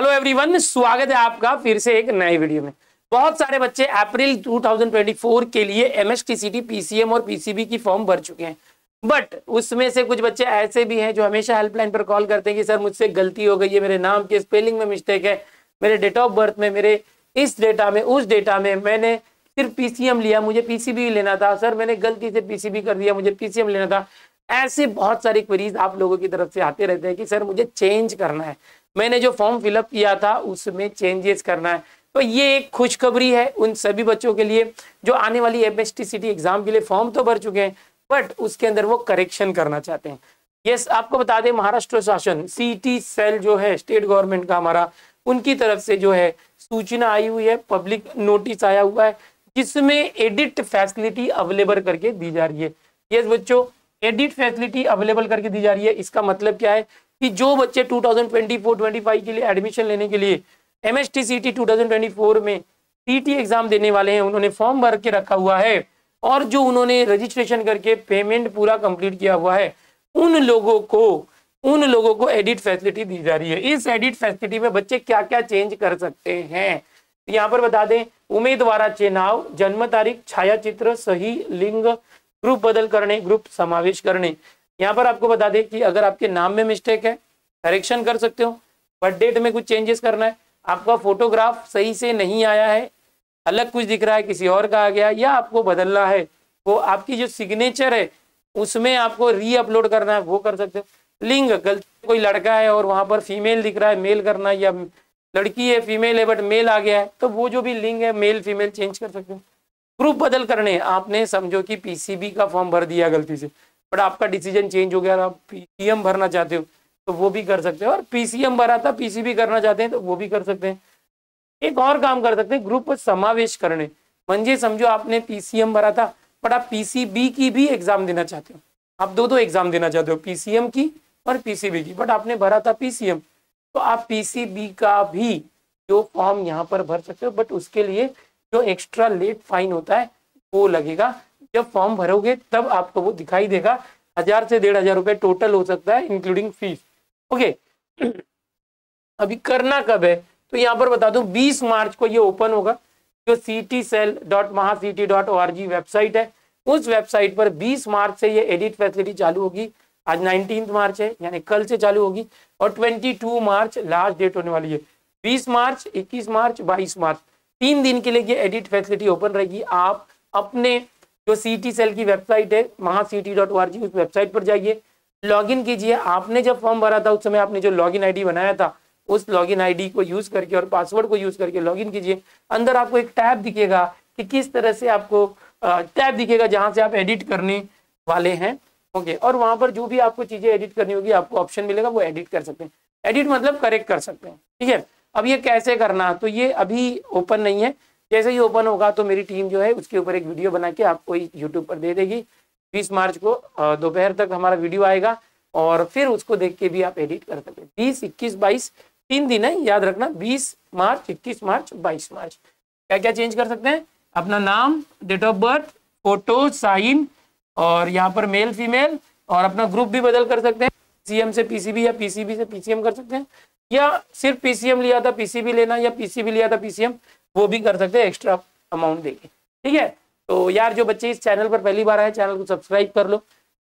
hello everyone स्वागत है आपका फिर से एक नए वीडियो में बहुत सारे बच्चे अप्रैल 2024 के लिए एमएस टी पीसीएम और पीसीबी की फॉर्म भर चुके हैं बट उसमें से कुछ बच्चे ऐसे भी हैं जो हमेशा हेल्पलाइन पर कॉल करते हैं कि सर मुझसे गलती हो गई है मेरे नाम के स्पेलिंग में मिस्टेक है मेरे डेट ऑफ बर्थ में मेरे इस डेटा में उस डेटा में मैंने सिर्फ पीसीएम लिया मुझे पीसीबी लेना था सर मैंने गलती से पीसीबी कर दिया मुझे पीसीएम लेना था ऐसे बहुत सारी क्वेरीज आप लोगों की तरफ से आते रहते हैं कि सर मुझे चेंज करना है मैंने जो फॉर्म फिलअप किया था उसमें चेंजेस करना है तो ये एक खुशखबरी है उन सभी बच्चों के लिए जो आने वाली एम एस एग्जाम के लिए फॉर्म तो भर चुके हैं बट उसके अंदर वो करेक्शन करना चाहते हैं यस yes, आपको बता दें महाराष्ट्र शासन सी सेल जो है स्टेट गवर्नमेंट का हमारा उनकी तरफ से जो है सूचना आई हुई है पब्लिक नोटिस आया हुआ है जिसमें एडिट फैसिलिटी अवेलेबल करके दी जा रही है यस yes, बच्चों एडिट फैसिलिटी अवेलेबल करके दी जा रही है इसका मतलब क्या है कि जो बच्चे 2024-25 के लिए एडमिशन लेने के लिए M S T C T में टी एग्जाम देने वाले हैं उन्होंने फॉर्म भर के रखा हुआ है और जो उन्होंने रजिस्ट्रेशन करके पेमेंट पूरा कंप्लीट किया हुआ है उन लोगों को उन लोगों को एडिट फैसिलिटी दी जा रही है इस एडिट फैसिलिटी में बच्चे क्या क्या चेंज कर सकते हैं यहाँ पर बता दें उम्मीदवार चुनाव जन्म तारीख छाया चित्र सही लिंग ग्रुप बदल करने ग्रुप समावेश करने यहाँ पर आपको बता दें कि अगर आपके नाम में मिस्टेक है करेक्शन कर सकते हो बर्थ डेट में कुछ चेंजेस करना है आपका फोटोग्राफ सही से नहीं आया है अलग कुछ दिख रहा है किसी और का आ गया या आपको बदलना है वो आपकी जो सिग्नेचर है उसमें आपको री अपलोड करना है वो कर सकते हो लिंग गलती कोई लड़का है और वहां पर फीमेल दिख रहा है मेल करना है या लड़की है फीमेल है बट मेल आ गया है तो वो जो भी लिंग है मेल फीमेल चेंज कर सकते हो प्रूफ बदल करने आपने समझो कि पीसीबी का फॉर्म भर दिया गलती से बट आपका डिसीजन चेंज हो गया आप पीसीएम भरना चाहते हो तो वो भी कर सकते हो और पीसीएम भरा था पीसीबी करना चाहते हैं तो वो भी कर सकते हैं एक और काम कर सकते हैं ग्रुप समावेश करने मंजे समझो आपने पीसीएम भरा था बट आप पीसीबी की भी एग्जाम देना चाहते हो आप दो दो एग्जाम देना चाहते हो पीसीएम की और पीसीबी की बट आपने भरा था पीसीएम तो आप पीसीबी का भी जो फॉर्म यहाँ पर भर सकते हो बट उसके लिए जो एक्स्ट्रा लेट फाइन होता है वो लगेगा जब फॉर्म भरोगे तब आपको वो दिखाई देगा हजार से डेढ़ हजार रुपए टोटल हो सकता है इंक्लूडिंग फीस ओके अभी करना कब है तो यहाँ पर बता दू 20 मार्च को ये ओपन होगा जो C T cell dot Maha C T dot O R G website है उस वेबसाइट पर 20 मार्च से ये एडिट फैसिलिटी चालू होगी आज नाइनटीन मार्च है यानी कल से चालू होगी और 22 मार्च लास्ट डेट होने वाली है 20 मार्च 21 मार्च 22 मार्च तीन दिन के लिए ये एडिट फैसिलिटी ओपन रहेगी आप अपने जो सी टी सेल की वेबसाइट है Maha C T dot G उस वेबसाइट पर जाइए लॉगिन कीजिए आपने जब फॉर्म भरा था उस समय आपने जो लॉगिन आईडी बनाया था उस लॉगिन आईडी को यूज़ करके और पासवर्ड को यूज़ करके लॉगिन कीजिए अंदर आपको एक टैब दिखेगा कि किस तरह से आपको टैब दिखेगा जहाँ से आप एडिट करने वाले हैं ओके और वहाँ पर जो भी आपको चीज़ें एडिट करनी होगी आपको ऑप्शन मिलेगा वो एडिट कर सकते हैं एडिट मतलब करेक्ट कर सकते हैं ठीक है अब ये कैसे करना तो ये अभी ओपन नहीं है जैसे ही ओपन होगा तो मेरी टीम जो है उसके ऊपर एक वीडियो बना के आपको यूट्यूब पर दे देगी बीस मार्च को दोपहर तक हमारा वीडियो आएगा और फिर उसको देख के भी आप एडिट कर सकते बीस इक्कीस बाईस तीन दिन है याद रखना बीस मार्च इक्कीस मार्च बाईस मार्च क्या क्या चेंज कर सकते हैं अपना नाम date of birth photo sign और यहाँ पर मेल फीमेल और अपना ग्रुप भी बदल कर सकते हैं सीएम से पीसीबी या पीसीबी से पीसीएम कर सकते हैं या सिर्फ पीसीएम लिया था पीसीबी लेना या पीसीबी लिया था पीसीएम वो भी कर सकते हैं एक्स्ट्रा अमाउंट देके ठीक है तो यार जो बच्चे इस चैनल पर पहली बार आए चैनल को सब्सक्राइब कर लो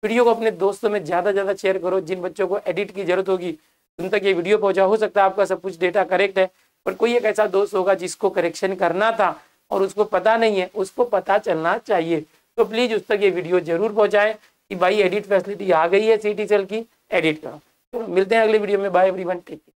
वीडियो को अपने दोस्तों में ज़्यादा ज़्यादा शेयर करो जिन बच्चों को एडिट की जरूरत होगी उन तक ये वीडियो पहुंचा हो सकता है आपका सब कुछ डेटा करेक्ट है पर कोई एक ऐसा दोस्त होगा जिसको करेक्शन करना था और उसको पता नहीं है उसको पता चलना चाहिए तो प्लीज़ उस तक ये वीडियो जरूर पहुंचाए कि भाई एडिट फैसिलिटी आ गई है सी की एडिट करो तो मिलते हैं अगले वीडियो में बाय एवरीवन टेक केयर